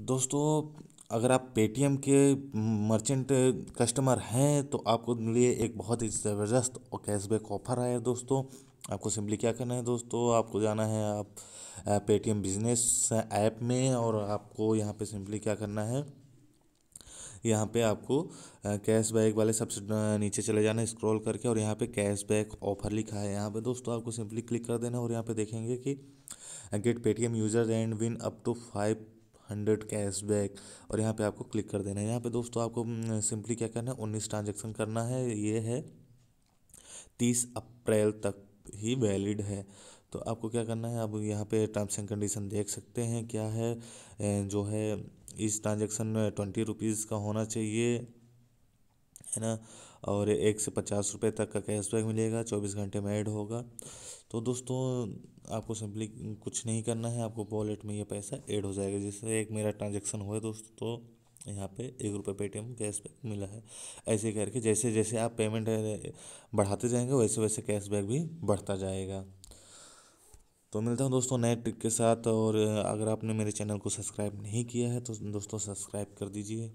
दोस्तों अगर आप पेटीएम के मर्चेंट कस्टमर हैं तो आपको लिए एक बहुत ही ज़बरदस्त और कैशबैक ऑफर है दोस्तों आपको सिंपली क्या करना है दोस्तों आपको जाना है आप पेटीएम बिजनेस ऐप में और आपको यहाँ पे सिंपली क्या करना है यहाँ पे आपको कैशबैक वाले सबसे नीचे चले जाना है स्क्रॉल करके और यहाँ पे कैशबैक ऑफर लिखा है यहाँ पे दोस्तों आपको सिंपली क्लिक कर देना और यहाँ पे देखेंगे कि get Paytm user and win up to five hundred cashback और यहाँ पे आपको क्लिक कर देना है यहाँ पे दोस्तों आपको सिंपली क्या करना है उन्नीस ट्रांजेक्शन करना है ये है तीस अप्रैल तक ही वैलिड है तो आपको क्या करना है आप यहाँ पे टर्म्स एंड कंडीशन देख सकते हैं क्या है जो है इस ट्रांजेक्शन में ट्वेंटी रुपीज़ का होना चाहिए है ना और एक से पचास रुपये तक का कैशबैक मिलेगा चौबीस घंटे में ऐड होगा तो दोस्तों आपको सिंपली कुछ नहीं करना है आपको वॉलेट में ये पैसा ऐड हो जाएगा जैसे एक मेरा ट्रांजेक्शन हुआ दोस्तों तो यहाँ पे एक रुपये पेटीएम कैशबैक मिला है ऐसे करके जैसे जैसे आप पेमेंट बढ़ाते जाएंगे वैसे वैसे कैशबैक भी बढ़ता जाएगा तो मिलता हूँ दोस्तों नए ट्रिक के साथ और अगर आपने मेरे चैनल को सब्सक्राइब नहीं किया है तो दोस्तों सब्सक्राइब कर दीजिए